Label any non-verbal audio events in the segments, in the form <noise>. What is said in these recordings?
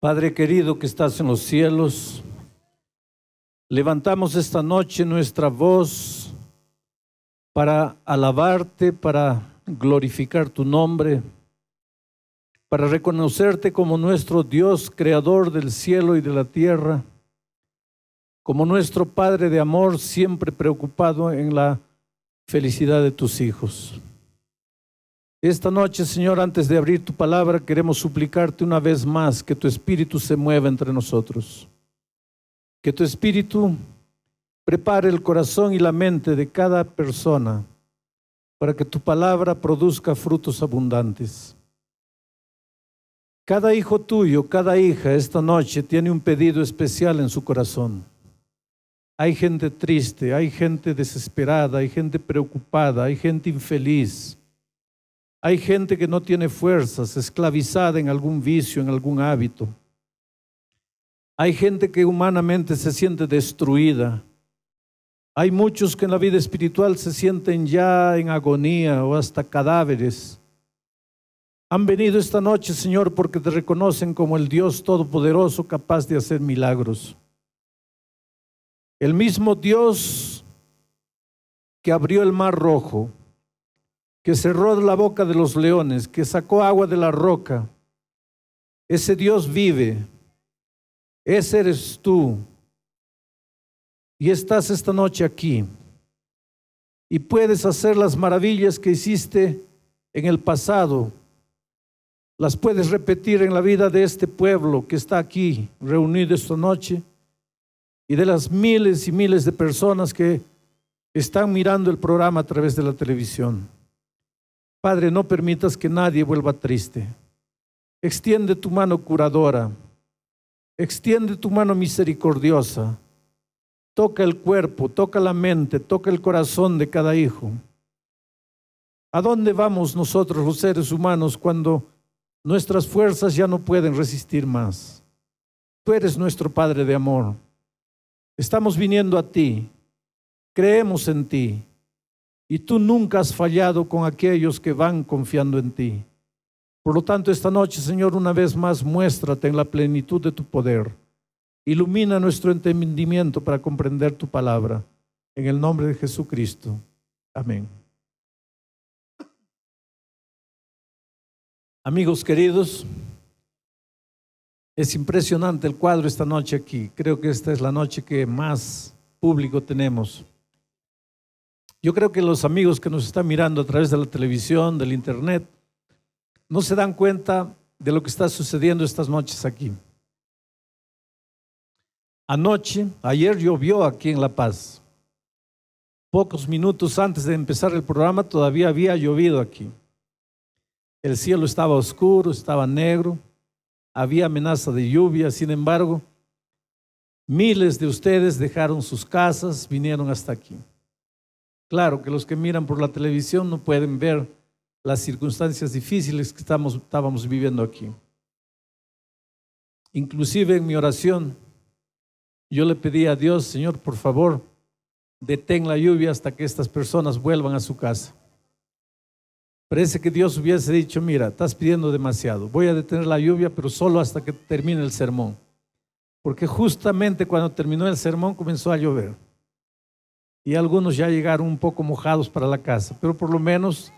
Padre querido que estás en los cielos, levantamos esta noche nuestra voz para alabarte, para glorificar tu nombre, para reconocerte como nuestro Dios, creador del cielo y de la tierra, como nuestro Padre de amor, siempre preocupado en la felicidad de tus hijos. Esta noche, Señor, antes de abrir tu palabra, queremos suplicarte una vez más que tu Espíritu se mueva entre nosotros. Que tu Espíritu prepare el corazón y la mente de cada persona para que tu palabra produzca frutos abundantes. Cada hijo tuyo, cada hija esta noche tiene un pedido especial en su corazón. Hay gente triste, hay gente desesperada, hay gente preocupada, hay gente infeliz hay gente que no tiene fuerzas, esclavizada en algún vicio, en algún hábito. Hay gente que humanamente se siente destruida. Hay muchos que en la vida espiritual se sienten ya en agonía o hasta cadáveres. Han venido esta noche, Señor, porque te reconocen como el Dios Todopoderoso capaz de hacer milagros. El mismo Dios que abrió el mar rojo que cerró la boca de los leones, que sacó agua de la roca. Ese Dios vive, ese eres tú. Y estás esta noche aquí. Y puedes hacer las maravillas que hiciste en el pasado. Las puedes repetir en la vida de este pueblo que está aquí reunido esta noche y de las miles y miles de personas que están mirando el programa a través de la televisión. Padre, no permitas que nadie vuelva triste. Extiende tu mano curadora. Extiende tu mano misericordiosa. Toca el cuerpo, toca la mente, toca el corazón de cada hijo. ¿A dónde vamos nosotros los seres humanos cuando nuestras fuerzas ya no pueden resistir más? Tú eres nuestro Padre de amor. Estamos viniendo a ti. Creemos en ti. Y tú nunca has fallado con aquellos que van confiando en ti. Por lo tanto, esta noche, Señor, una vez más, muéstrate en la plenitud de tu poder. Ilumina nuestro entendimiento para comprender tu palabra. En el nombre de Jesucristo. Amén. Amigos queridos, es impresionante el cuadro esta noche aquí. Creo que esta es la noche que más público tenemos. Yo creo que los amigos que nos están mirando a través de la televisión, del internet, no se dan cuenta de lo que está sucediendo estas noches aquí. Anoche, ayer llovió aquí en La Paz. Pocos minutos antes de empezar el programa todavía había llovido aquí. El cielo estaba oscuro, estaba negro, había amenaza de lluvia, sin embargo, miles de ustedes dejaron sus casas, vinieron hasta aquí. Claro que los que miran por la televisión no pueden ver las circunstancias difíciles que estábamos viviendo aquí. Inclusive en mi oración, yo le pedí a Dios, Señor, por favor, detén la lluvia hasta que estas personas vuelvan a su casa. Parece que Dios hubiese dicho, mira, estás pidiendo demasiado, voy a detener la lluvia, pero solo hasta que termine el sermón. Porque justamente cuando terminó el sermón comenzó a llover y algunos ya llegaron un poco mojados para la casa, pero por lo menos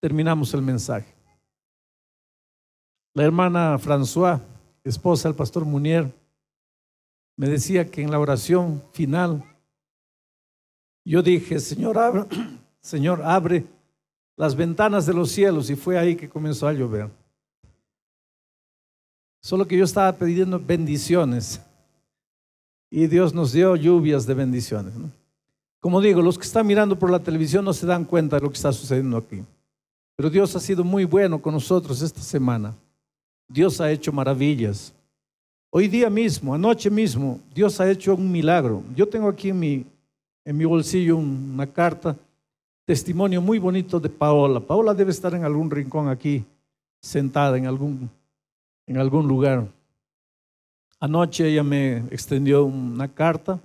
terminamos el mensaje. La hermana François, esposa del pastor Munier, me decía que en la oración final yo dije, Señor, abre, <clears throat> Señor, abre las ventanas de los cielos y fue ahí que comenzó a llover. Solo que yo estaba pidiendo bendiciones y Dios nos dio lluvias de bendiciones. ¿no? Como digo, los que están mirando por la televisión no se dan cuenta de lo que está sucediendo aquí. Pero Dios ha sido muy bueno con nosotros esta semana. Dios ha hecho maravillas. Hoy día mismo, anoche mismo, Dios ha hecho un milagro. Yo tengo aquí en mi, en mi bolsillo una carta, testimonio muy bonito de Paola. Paola debe estar en algún rincón aquí, sentada en algún, en algún lugar. Anoche ella me extendió una carta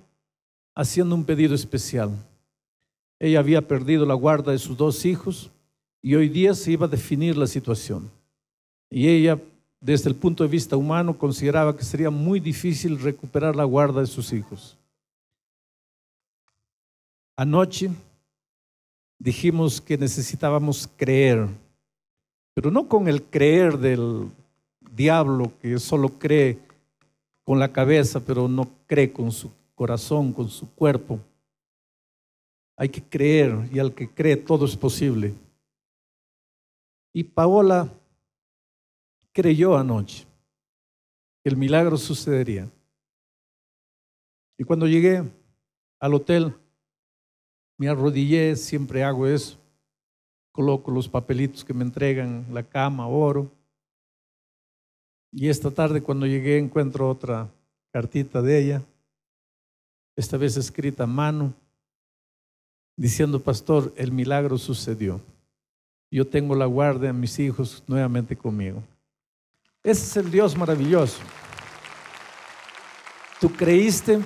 haciendo un pedido especial. Ella había perdido la guarda de sus dos hijos y hoy día se iba a definir la situación. Y ella, desde el punto de vista humano, consideraba que sería muy difícil recuperar la guarda de sus hijos. Anoche dijimos que necesitábamos creer, pero no con el creer del diablo que solo cree con la cabeza, pero no cree con su corazón, con su cuerpo. Hay que creer y al que cree todo es posible. Y Paola creyó anoche que el milagro sucedería. Y cuando llegué al hotel, me arrodillé, siempre hago eso. Coloco los papelitos que me entregan, la cama, oro. Y esta tarde cuando llegué encuentro otra cartita de ella esta vez escrita a mano, diciendo, pastor, el milagro sucedió. Yo tengo la guardia de mis hijos nuevamente conmigo. Ese es el Dios maravilloso. Tú creíste,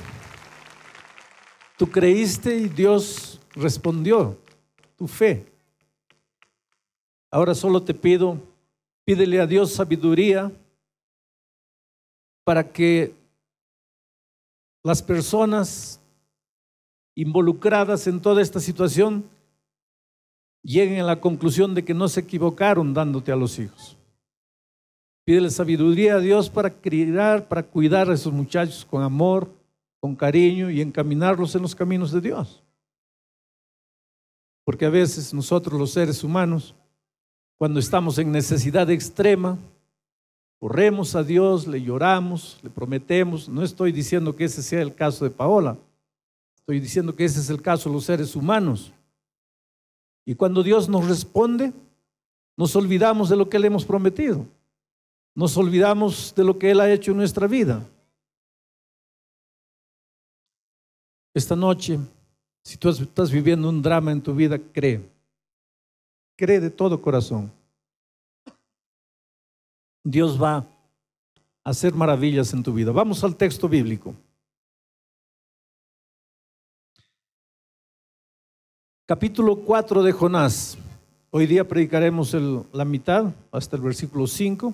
tú creíste y Dios respondió tu fe. Ahora solo te pido, pídele a Dios sabiduría para que las personas involucradas en toda esta situación lleguen a la conclusión de que no se equivocaron dándote a los hijos. Pídele sabiduría a Dios para criar, para cuidar a esos muchachos con amor, con cariño y encaminarlos en los caminos de Dios. Porque a veces nosotros los seres humanos, cuando estamos en necesidad extrema, Corremos a Dios, le lloramos, le prometemos. No estoy diciendo que ese sea el caso de Paola. Estoy diciendo que ese es el caso de los seres humanos. Y cuando Dios nos responde, nos olvidamos de lo que le hemos prometido. Nos olvidamos de lo que Él ha hecho en nuestra vida. Esta noche, si tú estás viviendo un drama en tu vida, cree. Cree de todo corazón Dios va a hacer maravillas en tu vida. Vamos al texto bíblico. Capítulo 4 de Jonás. Hoy día predicaremos la mitad hasta el versículo 5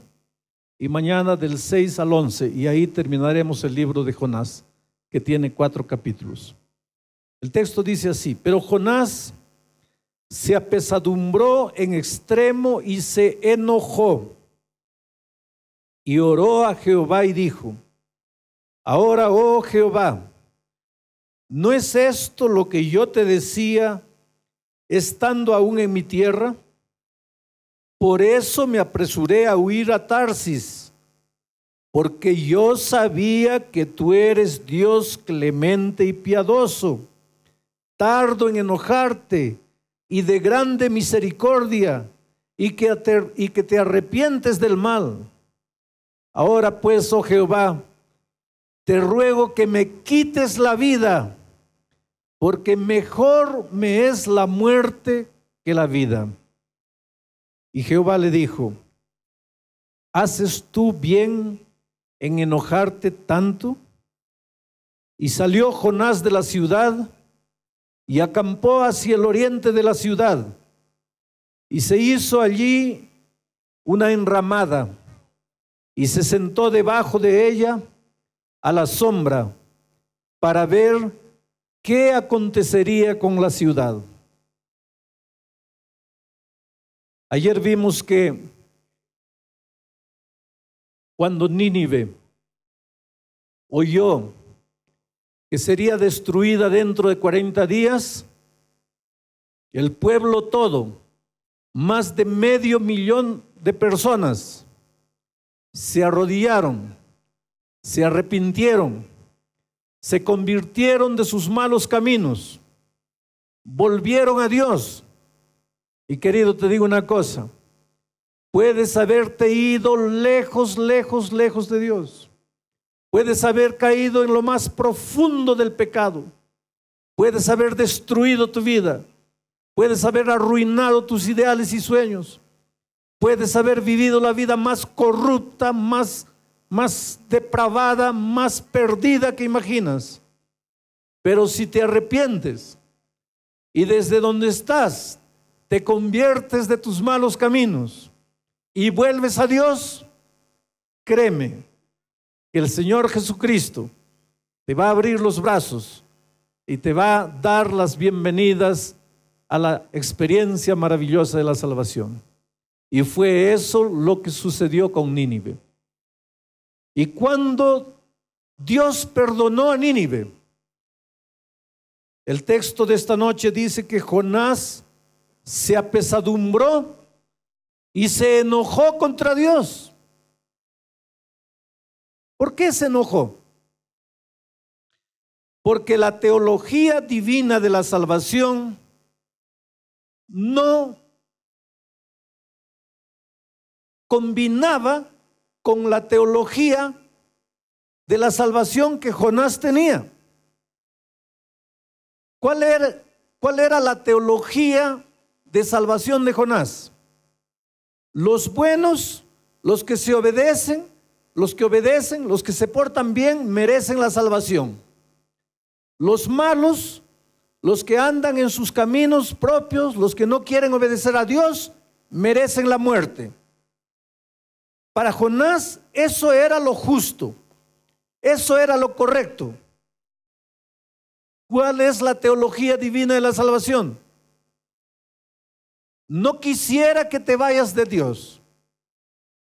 y mañana del 6 al 11 y ahí terminaremos el libro de Jonás que tiene cuatro capítulos. El texto dice así, pero Jonás se apesadumbró en extremo y se enojó y oró a Jehová y dijo, ahora, oh Jehová, ¿no es esto lo que yo te decía estando aún en mi tierra? Por eso me apresuré a huir a Tarsis, porque yo sabía que tú eres Dios clemente y piadoso, tardo en enojarte y de grande misericordia, y que, te arrepientes del mal. Ahora pues, oh Jehová, te ruego que me quites la vida, porque mejor me es la muerte que la vida. Y Jehová le dijo, ¿haces tú bien en enojarte tanto? Y salió Jonás de la ciudad y acampó hacia el oriente de la ciudad. Y se hizo allí una enramada y se sentó debajo de ella a la sombra para ver qué acontecería con la ciudad. Ayer vimos que cuando Nínive oyó que sería destruida dentro de 40 días, el pueblo todo, más de medio millón de personas, se arrodillaron, se arrepintieron, se convirtieron de sus malos caminos, volvieron a Dios. Y querido, te digo una cosa, puedes haberte ido lejos, lejos, lejos de Dios. Puedes haber caído en lo más profundo del pecado. Puedes haber destruido tu vida. Puedes haber arruinado tus ideales y sueños. Puedes haber vivido la vida más corrupta, más, más depravada, más perdida que imaginas. Pero si te arrepientes y desde donde estás te conviertes de tus malos caminos y vuelves a Dios, créeme que el Señor Jesucristo te va a abrir los brazos y te va a dar las bienvenidas a la experiencia maravillosa de la salvación. Y fue eso lo que sucedió con Nínive. Y cuando Dios perdonó a Nínive, el texto de esta noche dice que Jonás se apesadumbró y se enojó contra Dios. ¿Por qué se enojó? Porque la teología divina de la salvación no combinaba con la teología de la salvación que Jonás tenía. ¿Cuál era, cuál era la teología de salvación de Jonás? Los buenos, los que se obedecen, los que obedecen, los que se portan bien, merecen la salvación. Los malos, los que andan en sus caminos propios, los que no quieren obedecer a Dios, merecen la muerte. Para Jonás eso era lo justo, eso era lo correcto. ¿Cuál es la teología divina de la salvación? No quisiera que te vayas de Dios.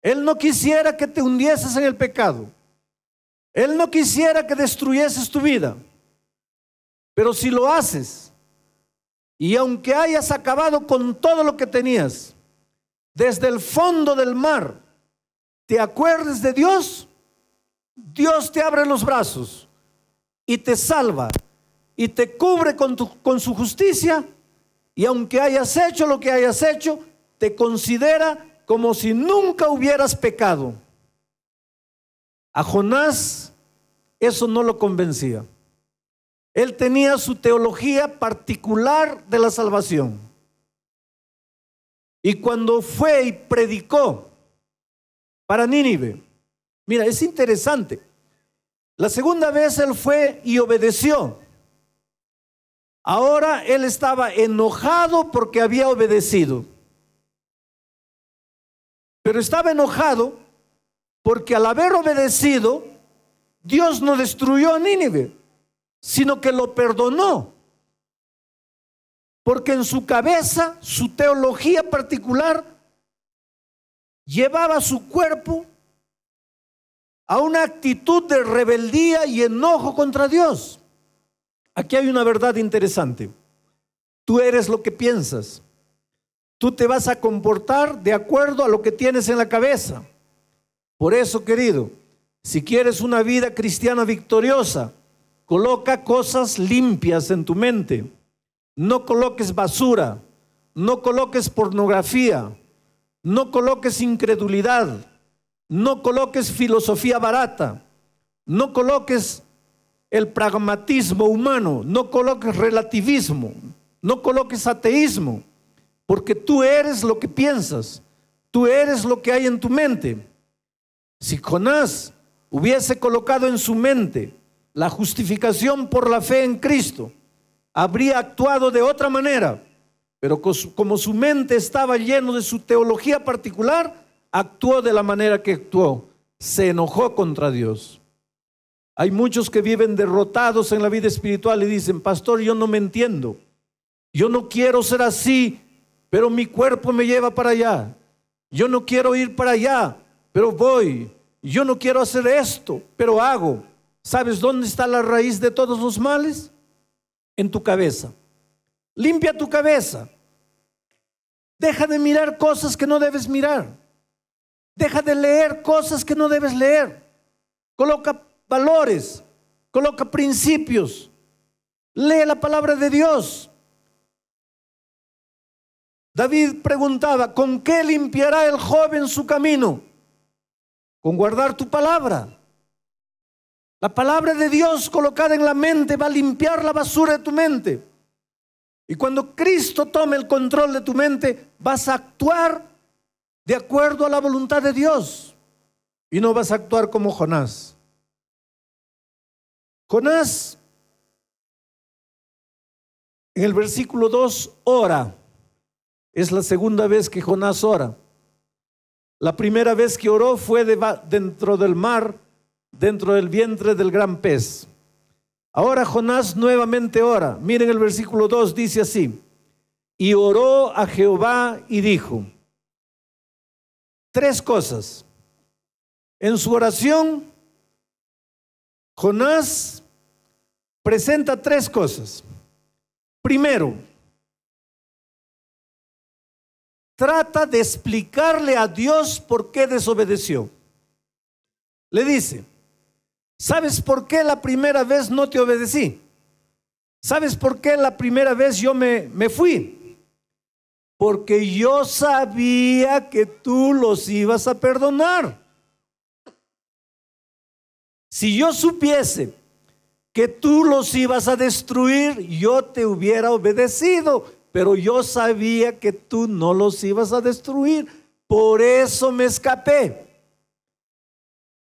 Él no quisiera que te hundieses en el pecado. Él no quisiera que destruyeses tu vida. Pero si lo haces, y aunque hayas acabado con todo lo que tenías, desde el fondo del mar, te acuerdes de Dios, Dios te abre los brazos y te salva y te cubre con, con su justicia y aunque hayas hecho lo que hayas hecho, te considera como si nunca hubieras pecado. A Jonás eso no lo convencía. Él tenía su teología particular de la salvación. Y cuando fue y predicó para Nínive. Mira, es interesante. La segunda vez él fue y obedeció. Ahora él estaba enojado porque había obedecido. Pero estaba enojado porque al haber obedecido, Dios no destruyó a Nínive, sino que lo perdonó. Porque en su cabeza, su teología particular, llevaba su cuerpo a una actitud de rebeldía y enojo contra Dios. Aquí hay una verdad interesante. Tú eres lo que piensas. Tú te vas a comportar de acuerdo a lo que tienes en la cabeza. Por eso, querido, si quieres una vida cristiana victoriosa, coloca cosas limpias en tu mente. No coloques basura, no coloques pornografía, no coloques incredulidad, no coloques filosofía barata, no coloques el pragmatismo humano, no coloques relativismo, no coloques ateísmo, porque tú eres lo que piensas, tú eres lo que hay en tu mente. Si Jonás hubiese colocado en su mente la justificación por la fe en Cristo, habría actuado de otra manera pero como su mente estaba lleno de su teología particular, actuó de la manera que actuó. Se enojó contra Dios. Hay muchos que viven derrotados en la vida espiritual y dicen, pastor, yo no me entiendo. Yo no quiero ser así, pero mi cuerpo me lleva para allá. Yo no quiero ir para allá, pero voy. Yo no quiero hacer esto, pero hago. ¿Sabes dónde está la raíz de todos los males? En tu cabeza. Limpia tu cabeza. Deja de mirar cosas que no debes mirar. Deja de leer cosas que no debes leer. Coloca valores, coloca principios. Lee la palabra de Dios. David preguntaba, ¿con qué limpiará el joven su camino? Con guardar tu palabra. La palabra de Dios colocada en la mente va a limpiar la basura de tu mente. Y cuando Cristo tome el control de tu mente, vas a actuar de acuerdo a la voluntad de Dios. Y no vas a actuar como Jonás. Jonás, en el versículo 2, ora. Es la segunda vez que Jonás ora. La primera vez que oró fue dentro del mar, dentro del vientre del gran pez. Ahora Jonás nuevamente ora. Miren el versículo 2, dice así. Y oró a Jehová y dijo, tres cosas. En su oración, Jonás presenta tres cosas. Primero, trata de explicarle a Dios por qué desobedeció. Le dice, ¿Sabes por qué la primera vez no te obedecí? ¿Sabes por qué la primera vez yo me, me fui? Porque yo sabía que tú los ibas a perdonar. Si yo supiese que tú los ibas a destruir, yo te hubiera obedecido, pero yo sabía que tú no los ibas a destruir. Por eso me escapé.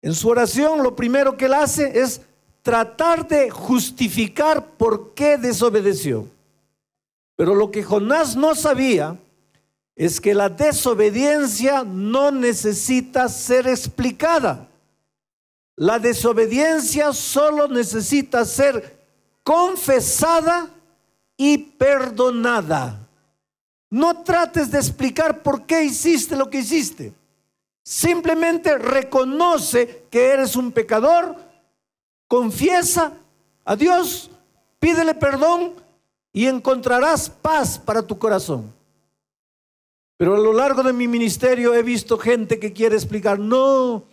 En su oración lo primero que él hace es tratar de justificar por qué desobedeció. Pero lo que Jonás no sabía es que la desobediencia no necesita ser explicada. La desobediencia solo necesita ser confesada y perdonada. No trates de explicar por qué hiciste lo que hiciste. Simplemente reconoce que eres un pecador, confiesa a Dios, pídele perdón y encontrarás paz para tu corazón. Pero a lo largo de mi ministerio he visto gente que quiere explicar, no,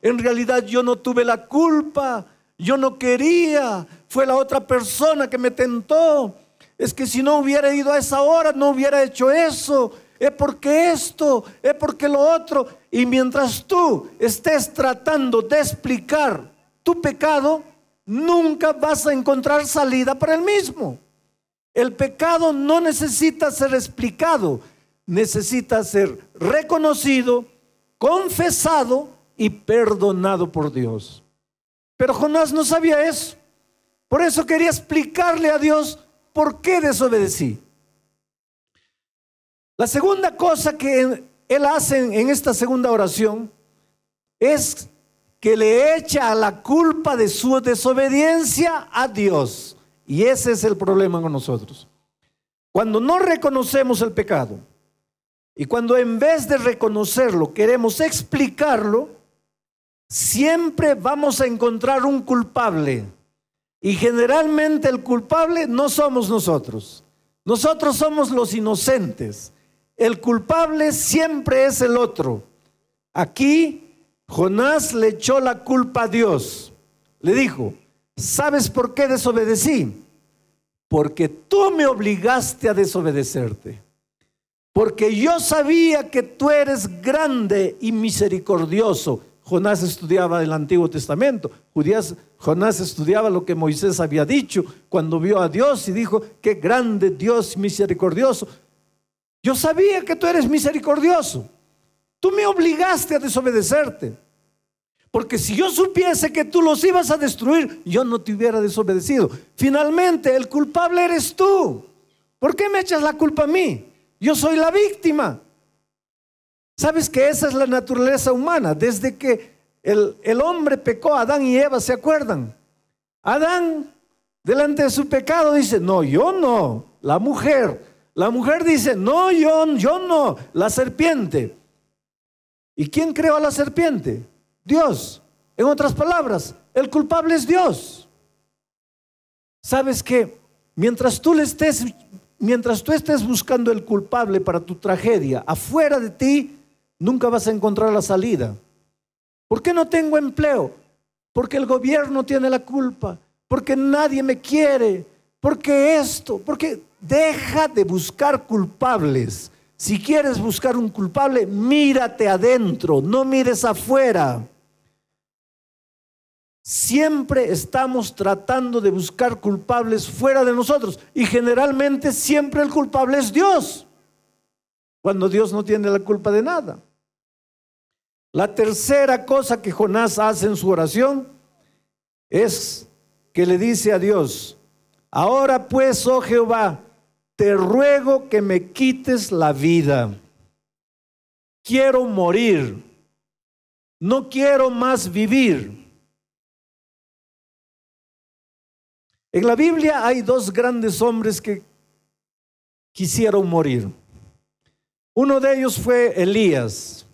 en realidad yo no tuve la culpa, yo no quería, fue la otra persona que me tentó. Es que si no hubiera ido a esa hora, no hubiera hecho eso es ¿Eh, porque esto, es ¿Eh, porque lo otro. Y mientras tú estés tratando de explicar tu pecado, nunca vas a encontrar salida para el mismo. El pecado no necesita ser explicado, necesita ser reconocido, confesado y perdonado por Dios. Pero Jonás no sabía eso. Por eso quería explicarle a Dios por qué desobedecí. La segunda cosa que él hace en esta segunda oración es que le echa la culpa de su desobediencia a Dios. Y ese es el problema con nosotros. Cuando no reconocemos el pecado y cuando en vez de reconocerlo queremos explicarlo, siempre vamos a encontrar un culpable. Y generalmente el culpable no somos nosotros. Nosotros somos los inocentes. El culpable siempre es el otro. Aquí Jonás le echó la culpa a Dios. Le dijo, ¿sabes por qué desobedecí? Porque tú me obligaste a desobedecerte. Porque yo sabía que tú eres grande y misericordioso. Jonás estudiaba el Antiguo Testamento. Jonás estudiaba lo que Moisés había dicho cuando vio a Dios y dijo, qué grande Dios misericordioso. Yo sabía que tú eres misericordioso. Tú me obligaste a desobedecerte. Porque si yo supiese que tú los ibas a destruir, yo no te hubiera desobedecido. Finalmente, el culpable eres tú. ¿Por qué me echas la culpa a mí? Yo soy la víctima. ¿Sabes que esa es la naturaleza humana? Desde que el, el hombre pecó, Adán y Eva, ¿se acuerdan? Adán, delante de su pecado, dice, no, yo no, la mujer. La mujer dice, no, yo, yo no, la serpiente. ¿Y quién creó a la serpiente? Dios. En otras palabras, el culpable es Dios. ¿Sabes que Mientras tú, estés, mientras tú estés buscando el culpable para tu tragedia, afuera de ti, nunca vas a encontrar la salida. ¿Por qué no tengo empleo? Porque el gobierno tiene la culpa, porque nadie me quiere, porque esto? Porque deja de buscar culpables. Si quieres buscar un culpable, mírate adentro, no mires afuera. Siempre estamos tratando de buscar culpables fuera de nosotros y generalmente siempre el culpable es Dios, cuando Dios no tiene la culpa de nada. La tercera cosa que Jonás hace en su oración es que le dice a Dios, Ahora pues, oh Jehová, te ruego que me quites la vida. Quiero morir. No quiero más vivir. En la Biblia hay dos grandes hombres que quisieron morir. Uno de ellos fue Elías.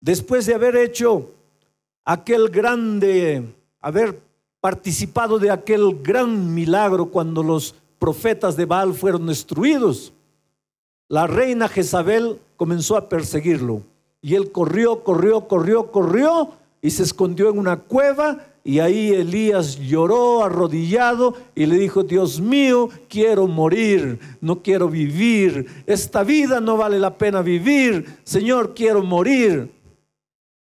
Después de haber hecho aquel grande, haber participado de aquel gran milagro cuando los profetas de Baal fueron destruidos. La reina Jezabel comenzó a perseguirlo y él corrió, corrió, corrió, corrió y se escondió en una cueva y ahí Elías lloró arrodillado y le dijo, Dios mío, quiero morir, no quiero vivir, esta vida no vale la pena vivir, Señor, quiero morir.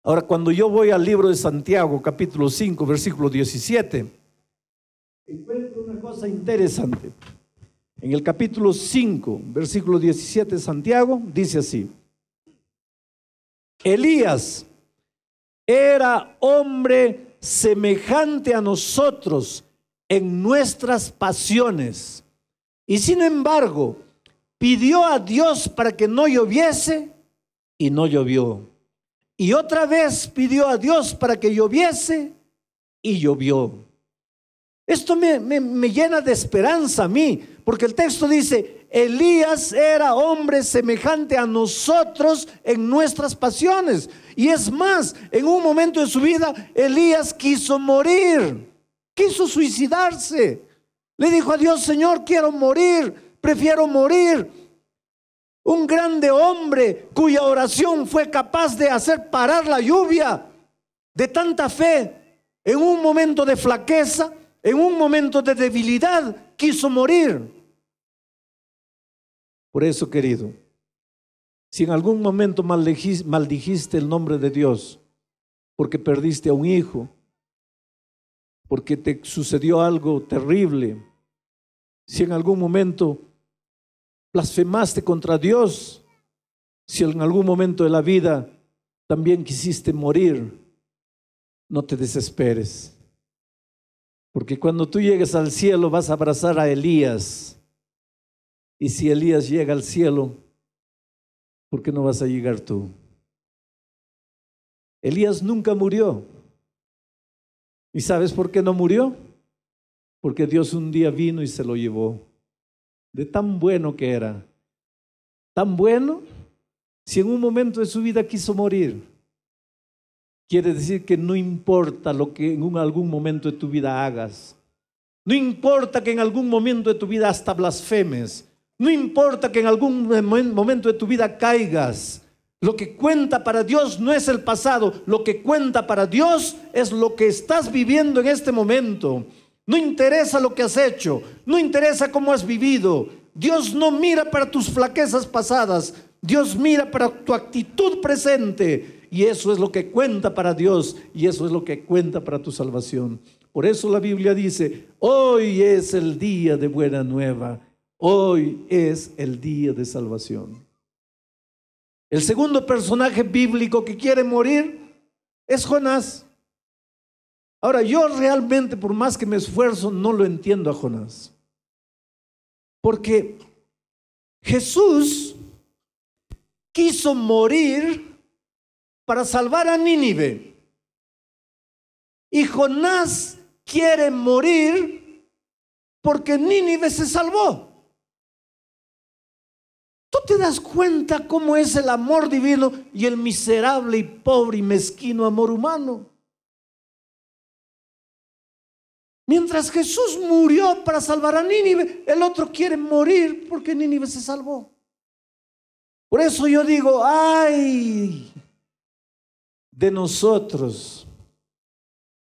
Ahora, cuando yo voy al libro de Santiago, capítulo 5, versículo 17, encuentro una cosa interesante. En el capítulo 5, versículo 17 de Santiago, dice así, Elías era hombre semejante a nosotros en nuestras pasiones, y sin embargo pidió a Dios para que no lloviese, y no llovió. Y otra vez pidió a Dios para que lloviese y llovió. Esto me, llena de esperanza a mí, porque el texto dice, Elías era hombre semejante a nosotros en nuestras pasiones. Y es más, en un momento de su vida, Elías quiso morir, quiso suicidarse. Le dijo a Dios, Señor, quiero morir, prefiero morir un grande hombre cuya oración fue capaz de hacer parar la lluvia de tanta fe en un momento de flaqueza, en un momento de debilidad, quiso morir. Por eso, querido, si en algún momento maldijiste el nombre de Dios porque perdiste a un hijo, porque te sucedió algo terrible, si en algún momento blasfemaste contra Dios, si en algún momento de la vida también quisiste morir, no te desesperes. Porque cuando tú llegues al cielo vas a abrazar a Elías. Y si Elías llega al cielo, ¿por qué no vas a llegar tú? Elías nunca murió. ¿Y sabes por qué no murió? Porque Dios un día vino y se lo llevó de tan bueno que era. Tan bueno, si en un momento de su vida quiso morir, quiere decir que no importa lo que en algún momento de tu vida hagas. No importa que en algún momento de tu vida hasta blasfemes. No importa que en algún momento de tu vida caigas. Lo que cuenta para Dios no es el pasado, lo que cuenta para Dios es lo que estás viviendo en este momento. No interesa lo que has hecho, no interesa cómo has vivido. Dios no mira para tus flaquezas pasadas, Dios mira para tu actitud presente. Y eso es lo que cuenta para Dios y eso es lo que cuenta para tu salvación. Por eso la Biblia dice, hoy es el día de buena nueva, hoy es el día de salvación. El segundo personaje bíblico que quiere morir es Jonás. Ahora, yo realmente, por más que me esfuerzo, no lo entiendo a Jonás. Porque Jesús quiso morir para salvar a Nínive. Y Jonás quiere morir porque Nínive se salvó. ¿Tú te das cuenta cómo es el amor divino y el miserable y pobre y mezquino amor humano? Mientras Jesús murió para salvar a Nínive, el otro quiere morir porque Nínive se salvó. Por eso yo digo, ay, de nosotros,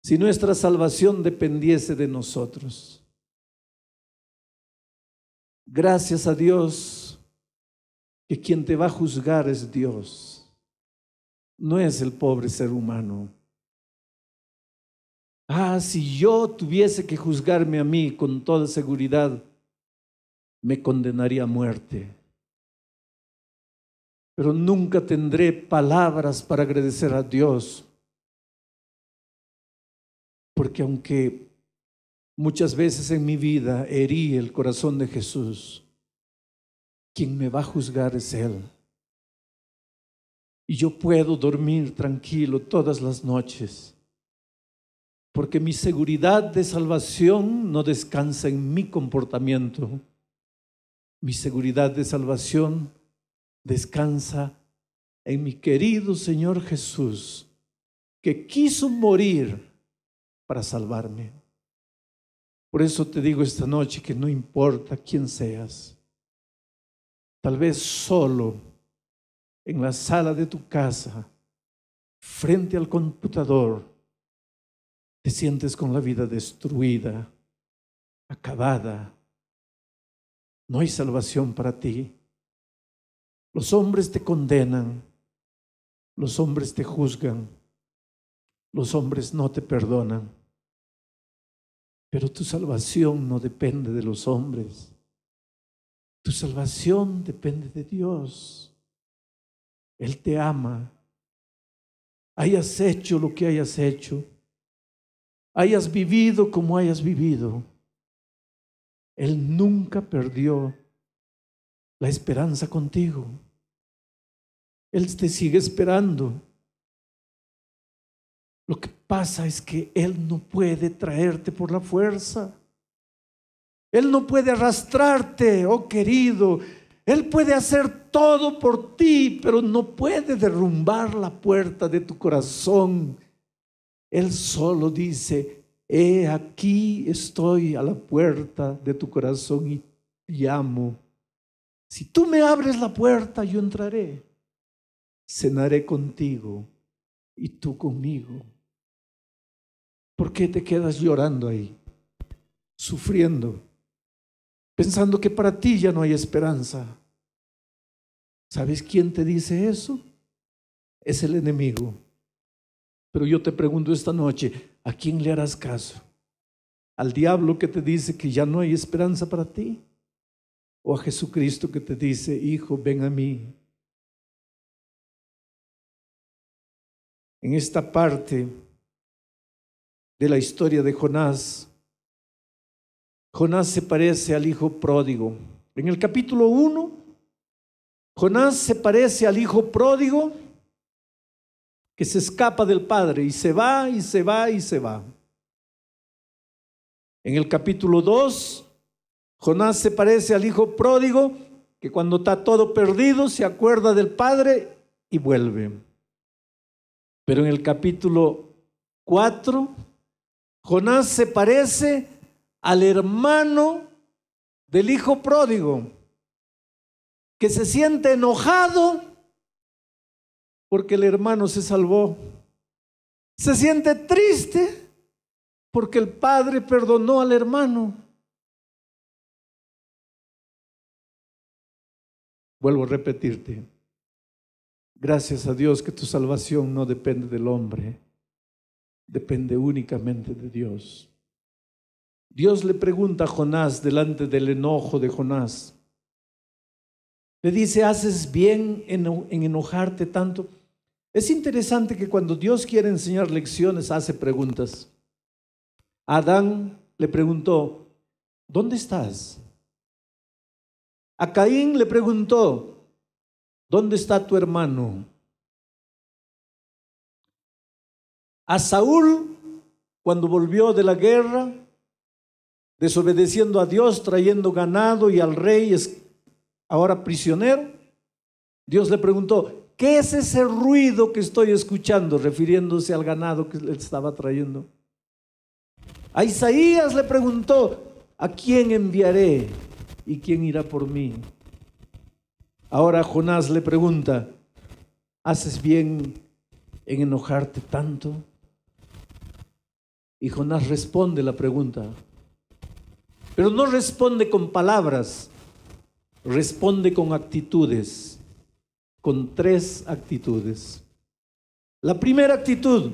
si nuestra salvación dependiese de nosotros. Gracias a Dios que quien te va a juzgar es Dios, no es el pobre ser humano. Ah, si yo tuviese que juzgarme a mí con toda seguridad, me condenaría a muerte. Pero nunca tendré palabras para agradecer a Dios. Porque aunque muchas veces en mi vida herí el corazón de Jesús, quien me va a juzgar es Él. Y yo puedo dormir tranquilo todas las noches porque mi seguridad de salvación no descansa en mi comportamiento. Mi seguridad de salvación descansa en mi querido Señor Jesús, que quiso morir para salvarme. Por eso te digo esta noche que no importa quién seas, tal vez solo en la sala de tu casa, frente al computador, te sientes con la vida destruida, acabada. No hay salvación para ti. Los hombres te condenan, los hombres te juzgan, los hombres no te perdonan. Pero tu salvación no depende de los hombres. Tu salvación depende de Dios. Él te ama. Hayas hecho lo que hayas hecho hayas vivido como hayas vivido, Él nunca perdió la esperanza contigo. Él te sigue esperando. Lo que pasa es que Él no puede traerte por la fuerza. Él no puede arrastrarte, oh querido. Él puede hacer todo por ti, pero no puede derrumbar la puerta de tu corazón él solo dice, he aquí estoy a la puerta de tu corazón y llamo. Si tú me abres la puerta, yo entraré. Cenaré contigo y tú conmigo. ¿Por qué te quedas llorando ahí, sufriendo, pensando que para ti ya no hay esperanza? ¿Sabes quién te dice eso? Es el enemigo. Pero yo te pregunto esta noche, ¿a quién le harás caso? ¿Al diablo que te dice que ya no hay esperanza para ti? ¿O a Jesucristo que te dice, hijo, ven a mí? En esta parte de la historia de Jonás, Jonás se parece al hijo pródigo. En el capítulo 1, Jonás se parece al hijo pródigo que se escapa del Padre y se va y se va y se va. En el capítulo 2, Jonás se parece al hijo pródigo que cuando está todo perdido se acuerda del Padre y vuelve. Pero en el capítulo 4, Jonás se parece al hermano del hijo pródigo que se siente enojado porque el hermano se salvó. Se siente triste porque el padre perdonó al hermano. Vuelvo a repetirte. Gracias a Dios que tu salvación no depende del hombre, depende únicamente de Dios. Dios le pregunta a Jonás delante del enojo de Jonás. Le dice, ¿haces bien en, enojarte tanto? Es interesante que cuando Dios quiere enseñar lecciones hace preguntas. Adán le preguntó, ¿dónde estás? A Caín le preguntó, ¿dónde está tu hermano? A Saúl, cuando volvió de la guerra, desobedeciendo a Dios, trayendo ganado y al rey, ahora prisionero, Dios le preguntó, ¿Qué es ese ruido que estoy escuchando refiriéndose al ganado que le estaba trayendo? A Isaías le preguntó, ¿a quién enviaré y quién irá por mí? Ahora Jonás le pregunta, ¿haces bien en enojarte tanto? Y Jonás responde la pregunta, pero no responde con palabras, responde con actitudes con tres actitudes. La primera actitud,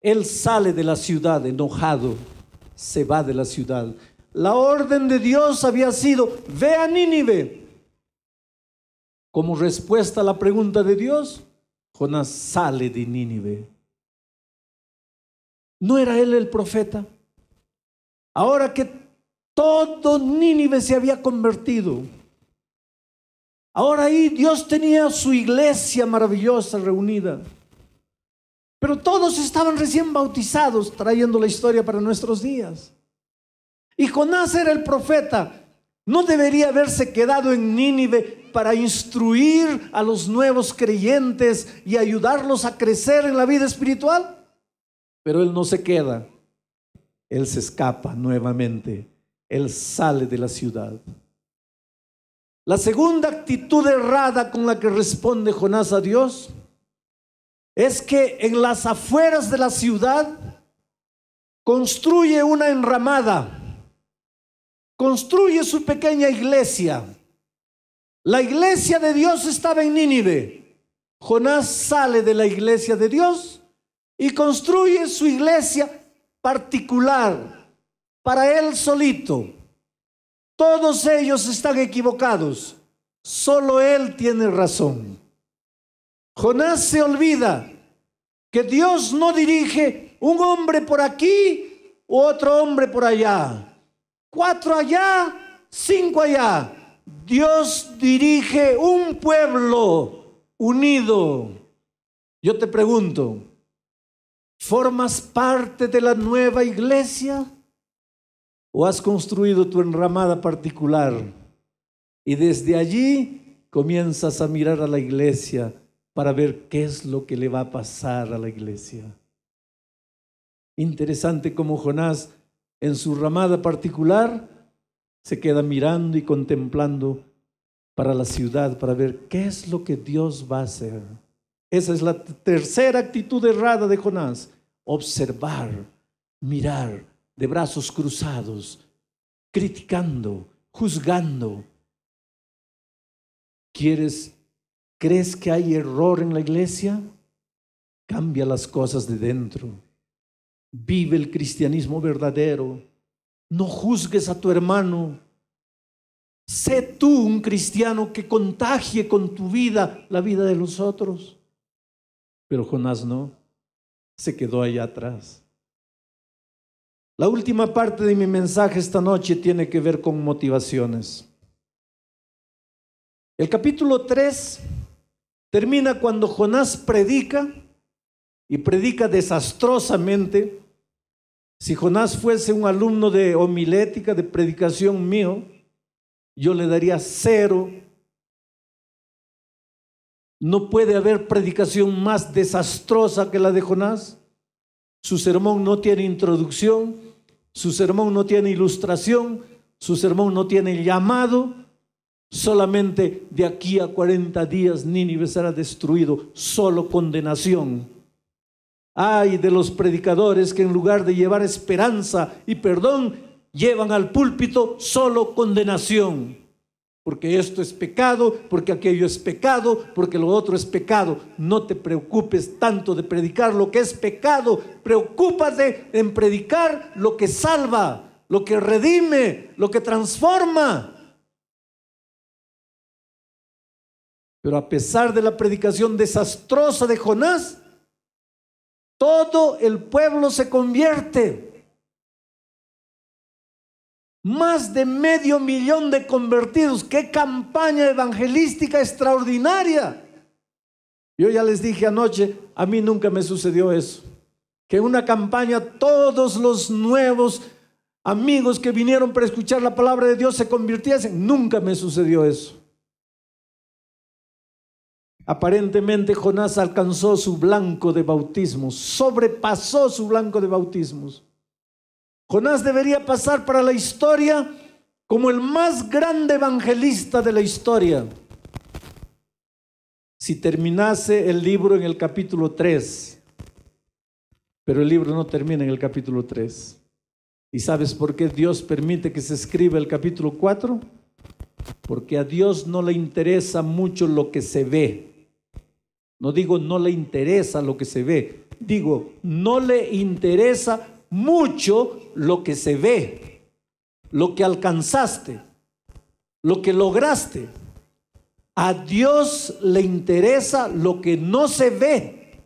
él sale de la ciudad enojado, se va de la ciudad. La orden de Dios había sido, ve a Nínive. Como respuesta a la pregunta de Dios, Jonás sale de Nínive. ¿No era él el profeta? Ahora que todo Nínive se había convertido, Ahora ahí Dios tenía su iglesia maravillosa reunida. Pero todos estaban recién bautizados, trayendo la historia para nuestros días. Y Jonás era el profeta. No debería haberse quedado en Nínive para instruir a los nuevos creyentes y ayudarlos a crecer en la vida espiritual. Pero él no se queda. Él se escapa nuevamente. Él sale de la ciudad. La segunda actitud errada con la que responde Jonás a Dios es que en las afueras de la ciudad construye una enramada, construye su pequeña iglesia. La iglesia de Dios estaba en Nínive. Jonás sale de la iglesia de Dios y construye su iglesia particular para él solito. Todos ellos están equivocados. Solo Él tiene razón. Jonás se olvida que Dios no dirige un hombre por aquí u otro hombre por allá. Cuatro allá, cinco allá. Dios dirige un pueblo unido. Yo te pregunto, ¿formas parte de la nueva iglesia? o has construido tu enramada particular y desde allí comienzas a mirar a la iglesia para ver qué es lo que le va a pasar a la iglesia. Interesante como Jonás en su ramada particular se queda mirando y contemplando para la ciudad, para ver qué es lo que Dios va a hacer. Esa es la tercera actitud errada de Jonás, observar, mirar, de brazos cruzados, criticando, juzgando. ¿Quieres, crees que hay error en la iglesia? Cambia las cosas de dentro. Vive el cristianismo verdadero. No juzgues a tu hermano. Sé tú un cristiano que contagie con tu vida la vida de los otros. Pero Jonás no, se quedó allá atrás. La última parte de mi mensaje esta noche tiene que ver con motivaciones. El capítulo 3 termina cuando Jonás predica y predica desastrosamente. Si Jonás fuese un alumno de homilética, de predicación mío, yo le daría cero. No puede haber predicación más desastrosa que la de Jonás. Su sermón no tiene introducción, su sermón no tiene ilustración, su sermón no tiene llamado. Solamente de aquí a 40 días Nínive será destruido, solo condenación. Ay de los predicadores que en lugar de llevar esperanza y perdón, llevan al púlpito solo condenación porque esto es pecado, porque aquello es pecado, porque lo otro es pecado. No te preocupes tanto de predicar lo que es pecado, preocúpate en predicar lo que salva, lo que redime, lo que transforma. Pero a pesar de la predicación desastrosa de Jonás, todo el pueblo se convierte. Más de medio millón de convertidos. ¡Qué campaña evangelística extraordinaria! Yo ya les dije anoche, a mí nunca me sucedió eso. Que una campaña, todos los nuevos amigos que vinieron para escuchar la palabra de Dios se convirtiesen. Nunca me sucedió eso. Aparentemente Jonás alcanzó su blanco de bautismos, sobrepasó su blanco de bautismos. Jonás debería pasar para la historia como el más grande evangelista de la historia. Si terminase el libro en el capítulo 3, pero el libro no termina en el capítulo 3. ¿Y sabes por qué Dios permite que se escriba el capítulo 4? Porque a Dios no le interesa mucho lo que se ve. No digo no le interesa lo que se ve, digo no le interesa mucho lo que se ve, lo que alcanzaste, lo que lograste. A Dios le interesa lo que no se ve.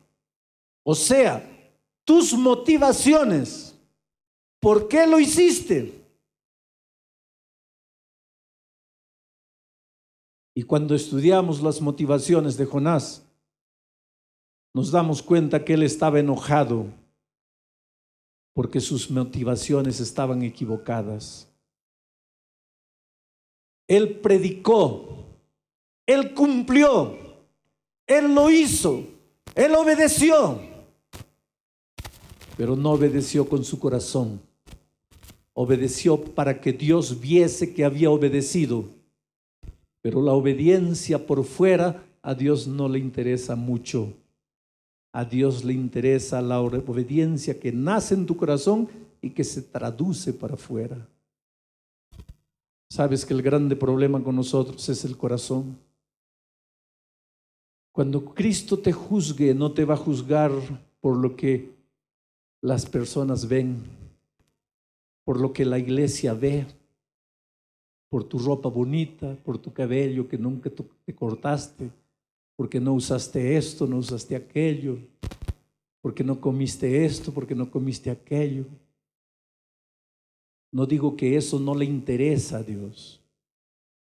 O sea, tus motivaciones. ¿Por qué lo hiciste? Y cuando estudiamos las motivaciones de Jonás, nos damos cuenta que él estaba enojado porque sus motivaciones estaban equivocadas. Él predicó, él cumplió, él lo hizo, él obedeció, pero no obedeció con su corazón. Obedeció para que Dios viese que había obedecido, pero la obediencia por fuera a Dios no le interesa mucho. A Dios le interesa la obediencia que nace en tu corazón y que se traduce para afuera. Sabes que el grande problema con nosotros es el corazón. Cuando Cristo te juzgue, no te va a juzgar por lo que las personas ven, por lo que la iglesia ve, por tu ropa bonita, por tu cabello que nunca te cortaste, porque no usaste esto, no usaste aquello, porque no comiste esto, porque no comiste aquello. No digo que eso no le interesa a Dios.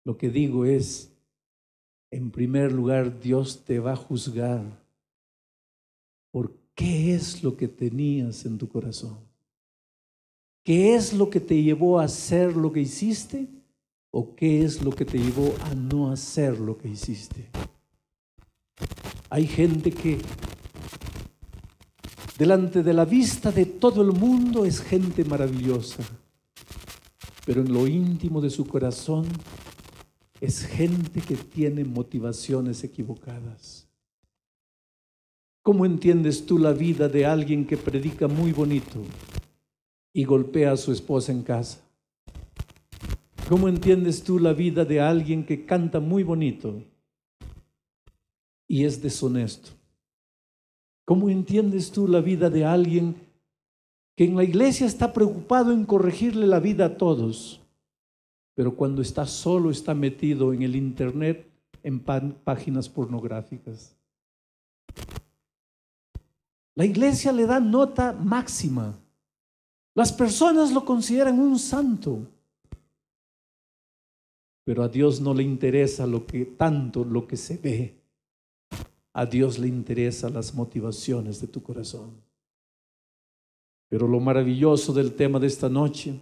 Lo que digo es, en primer lugar, Dios te va a juzgar por qué es lo que tenías en tu corazón. ¿Qué es lo que te llevó a hacer lo que hiciste? ¿O qué es lo que te llevó a no hacer lo que hiciste? Hay gente que delante de la vista de todo el mundo es gente maravillosa, pero en lo íntimo de su corazón es gente que tiene motivaciones equivocadas. ¿Cómo entiendes tú la vida de alguien que predica muy bonito y golpea a su esposa en casa? ¿Cómo entiendes tú la vida de alguien que canta muy bonito y es deshonesto. ¿Cómo entiendes tú la vida de alguien que en la iglesia está preocupado en corregirle la vida a todos, pero cuando está solo está metido en el internet en páginas pornográficas? La iglesia le da nota máxima. Las personas lo consideran un santo. Pero a Dios no le interesa lo que tanto lo que se ve. A Dios le interesan las motivaciones de tu corazón. Pero lo maravilloso del tema de esta noche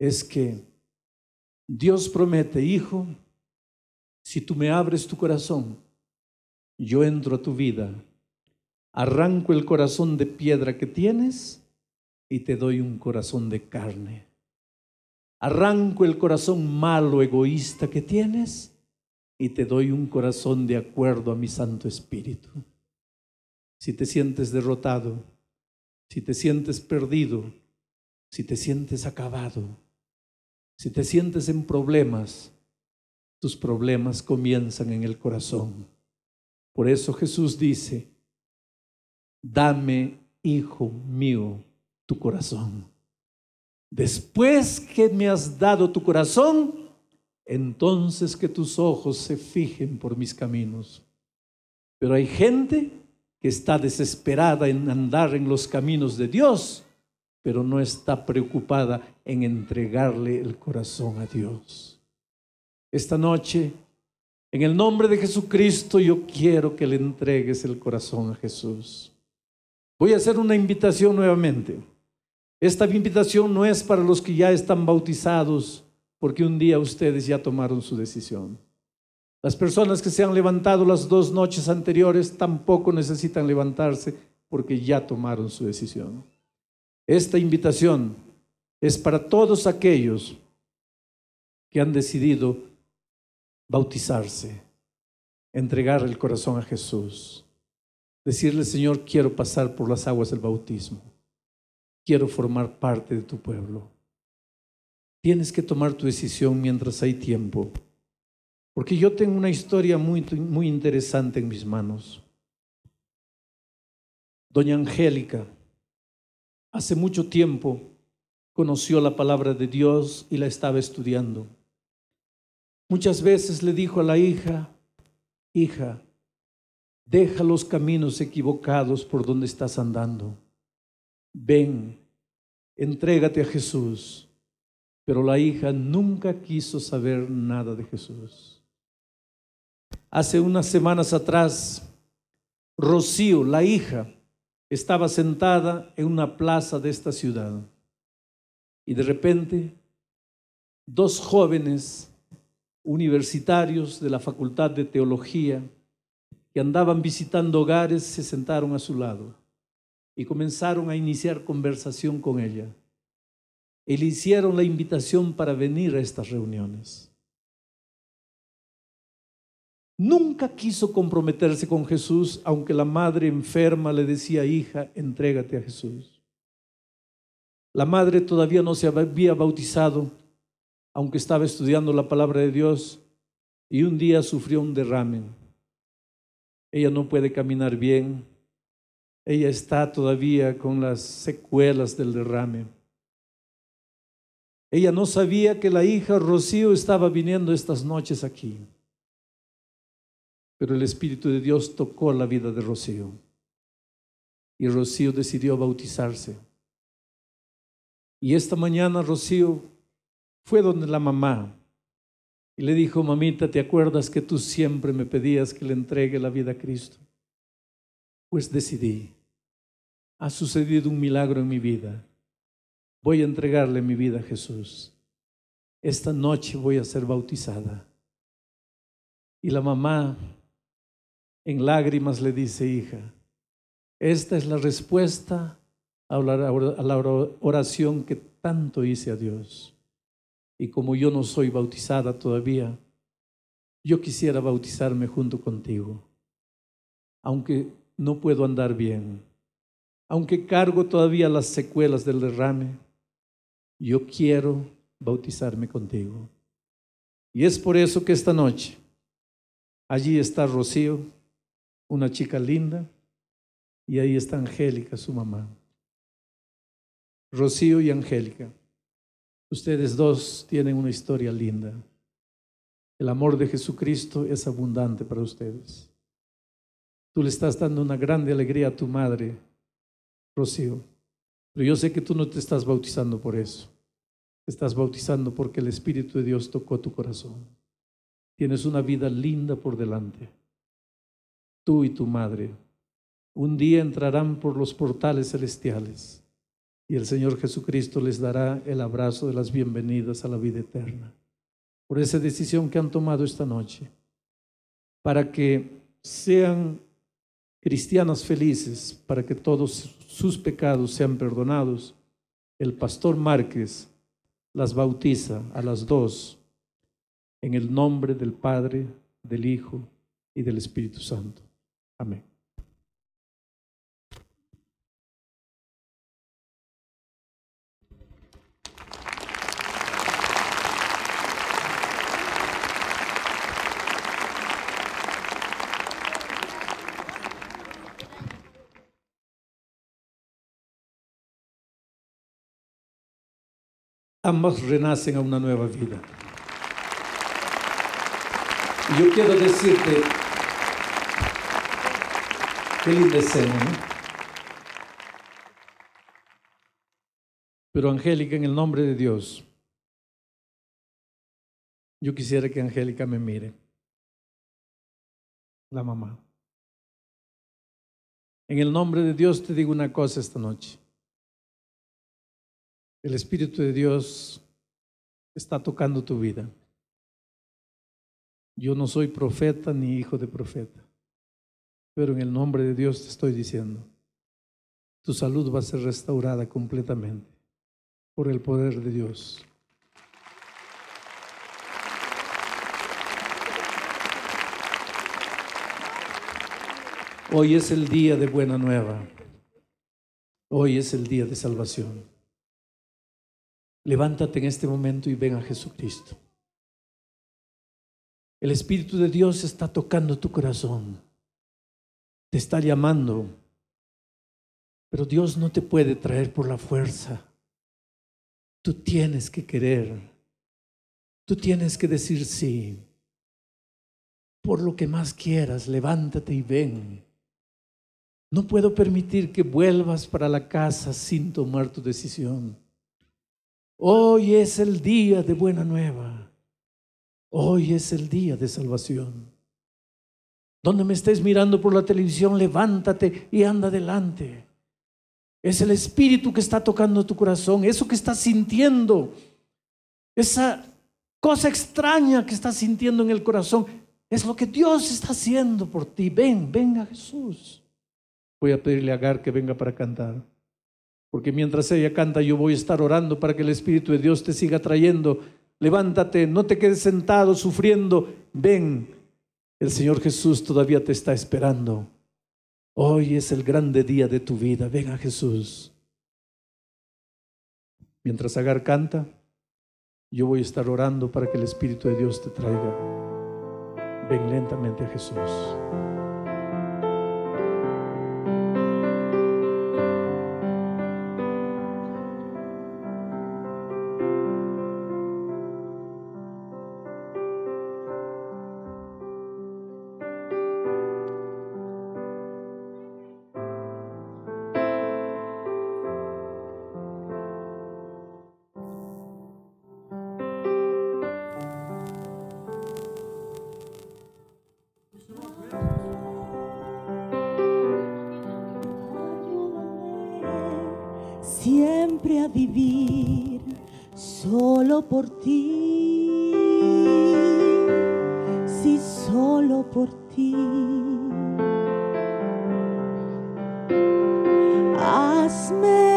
es que Dios promete, hijo, si tú me abres tu corazón, yo entro a tu vida, arranco el corazón de piedra que tienes y te doy un corazón de carne. Arranco el corazón malo, egoísta que tienes y te doy un corazón de acuerdo a mi Santo Espíritu. Si te sientes derrotado, si te sientes perdido, si te sientes acabado, si te sientes en problemas, tus problemas comienzan en el corazón. Por eso Jesús dice, dame, hijo mío, tu corazón. Después que me has dado tu corazón, entonces que tus ojos se fijen por mis caminos. Pero hay gente que está desesperada en andar en los caminos de Dios, pero no está preocupada en entregarle el corazón a Dios. Esta noche, en el nombre de Jesucristo, yo quiero que le entregues el corazón a Jesús. Voy a hacer una invitación nuevamente. Esta invitación no es para los que ya están bautizados, porque un día ustedes ya tomaron su decisión. Las personas que se han levantado las dos noches anteriores tampoco necesitan levantarse porque ya tomaron su decisión. Esta invitación es para todos aquellos que han decidido bautizarse, entregar el corazón a Jesús, decirle, Señor, quiero pasar por las aguas del bautismo, quiero formar parte de tu pueblo tienes que tomar tu decisión mientras hay tiempo. Porque yo tengo una historia muy, muy interesante en mis manos. Doña Angélica, hace mucho tiempo conoció la palabra de Dios y la estaba estudiando. Muchas veces le dijo a la hija, hija, deja los caminos equivocados por donde estás andando. Ven, entrégate a Jesús pero la hija nunca quiso saber nada de Jesús. Hace unas semanas atrás, Rocío, la hija, estaba sentada en una plaza de esta ciudad. Y de repente, dos jóvenes universitarios de la Facultad de Teología que andaban visitando hogares se sentaron a su lado y comenzaron a iniciar conversación con ella y le hicieron la invitación para venir a estas reuniones. Nunca quiso comprometerse con Jesús, aunque la madre enferma le decía, hija, entrégate a Jesús. La madre todavía no se había bautizado, aunque estaba estudiando la palabra de Dios, y un día sufrió un derrame. Ella no puede caminar bien, ella está todavía con las secuelas del derrame. Ella no sabía que la hija Rocío estaba viniendo estas noches aquí. Pero el Espíritu de Dios tocó la vida de Rocío. Y Rocío decidió bautizarse. Y esta mañana Rocío fue donde la mamá y le dijo, mamita, ¿te acuerdas que tú siempre me pedías que le entregue la vida a Cristo? Pues decidí. Ha sucedido un milagro en mi vida voy a entregarle mi vida a Jesús. Esta noche voy a ser bautizada. Y la mamá en lágrimas le dice, hija, esta es la respuesta a la oración que tanto hice a Dios. Y como yo no soy bautizada todavía, yo quisiera bautizarme junto contigo, aunque no puedo andar bien, aunque cargo todavía las secuelas del derrame, yo quiero bautizarme contigo. Y es por eso que esta noche allí está Rocío, una chica linda, y ahí está Angélica, su mamá. Rocío y Angélica, ustedes dos tienen una historia linda. El amor de Jesucristo es abundante para ustedes. Tú le estás dando una grande alegría a tu madre, Rocío, pero yo sé que tú no te estás bautizando por eso estás bautizando porque el Espíritu de Dios tocó tu corazón. Tienes una vida linda por delante. Tú y tu madre un día entrarán por los portales celestiales y el Señor Jesucristo les dará el abrazo de las bienvenidas a la vida eterna. Por esa decisión que han tomado esta noche, para que sean cristianas felices, para que todos sus pecados sean perdonados, el pastor Márquez las bautiza a las dos en el nombre del Padre, del Hijo y del Espíritu Santo. Amén. ambos renacen a una nueva vida. Y yo quiero decirte, feliz linda Pero Angélica, en el nombre de Dios, yo quisiera que Angélica me mire, la mamá. En el nombre de Dios te digo una cosa esta noche el Espíritu de Dios está tocando tu vida. Yo no soy profeta ni hijo de profeta, pero en el nombre de Dios te estoy diciendo, tu salud va a ser restaurada completamente por el poder de Dios. Hoy es el día de buena nueva. Hoy es el día de salvación. Levántate en este momento y ven a Jesucristo. El Espíritu de Dios está tocando tu corazón, te está llamando, pero Dios no te puede traer por la fuerza. Tú tienes que querer, tú tienes que decir sí. Por lo que más quieras, levántate y ven. No puedo permitir que vuelvas para la casa sin tomar tu decisión. Hoy es el día de buena nueva. Hoy es el día de salvación. Donde me estés mirando por la televisión, levántate y anda adelante. Es el Espíritu que está tocando tu corazón, eso que estás sintiendo, esa cosa extraña que estás sintiendo en el corazón, es lo que Dios está haciendo por ti. Ven, venga Jesús. Voy a pedirle a Agar que venga para cantar porque mientras ella canta yo voy a estar orando para que el Espíritu de Dios te siga trayendo. Levántate, no te quedes sentado sufriendo, ven, el Señor Jesús todavía te está esperando. Hoy es el grande día de tu vida, ven a Jesús. Mientras Agar canta, yo voy a estar orando para que el Espíritu de Dios te traiga. Ven lentamente a Jesús. vivir solo por ti. si solo por ti. Hazme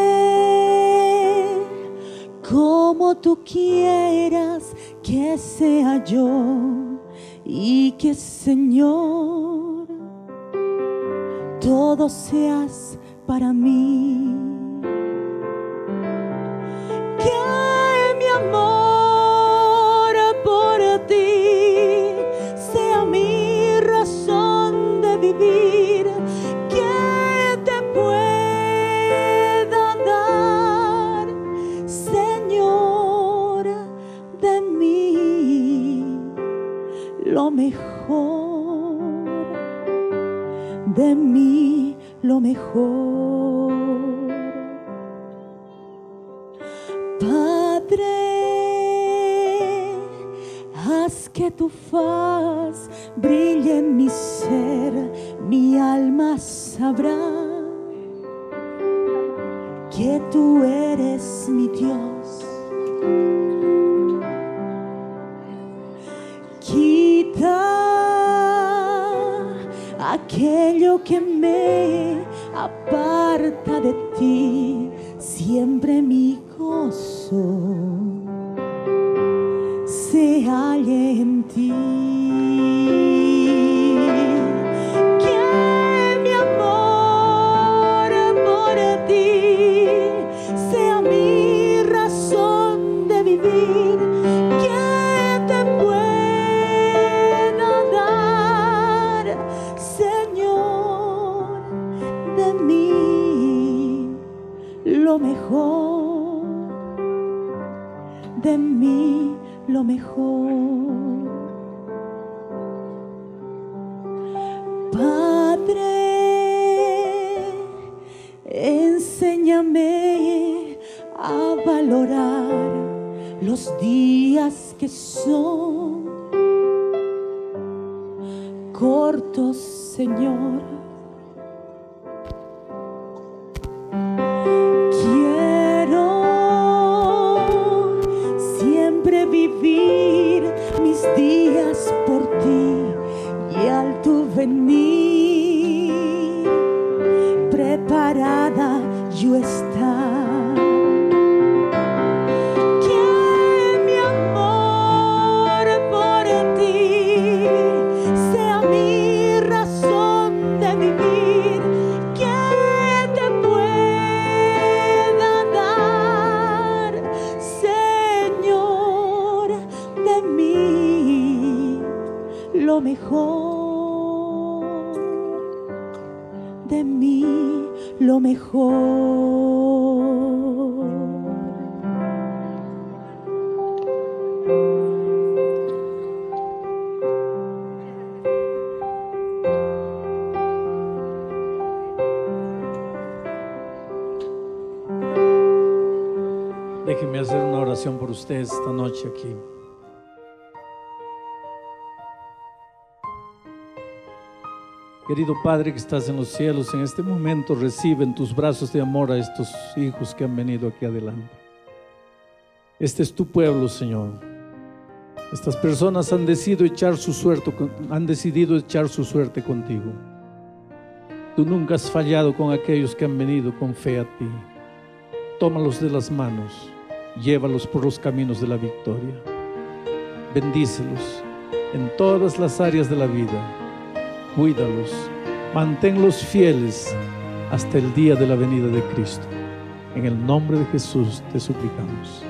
como tú quieras que sea yo y que Señor todo seas para mí. aquello que me aparta de ti, siempre mi gozo se halle en ti. que son cortos, Señor. de mí, lo mejor. Déjenme hacer una oración por ustedes esta noche aquí. Querido Padre que estás en los cielos, en este momento recibe en tus brazos de amor a estos hijos que han venido aquí adelante. Este es tu pueblo, Señor. Estas personas han decidido echar su suerte, han decidido echar su suerte contigo. Tú nunca has fallado con aquellos que han venido con fe a ti. Tómalos de las manos, llévalos por los caminos de la victoria. Bendícelos en todas las áreas de la vida cuídalos, manténlos fieles hasta el día de la venida de Cristo. En el nombre de Jesús te suplicamos.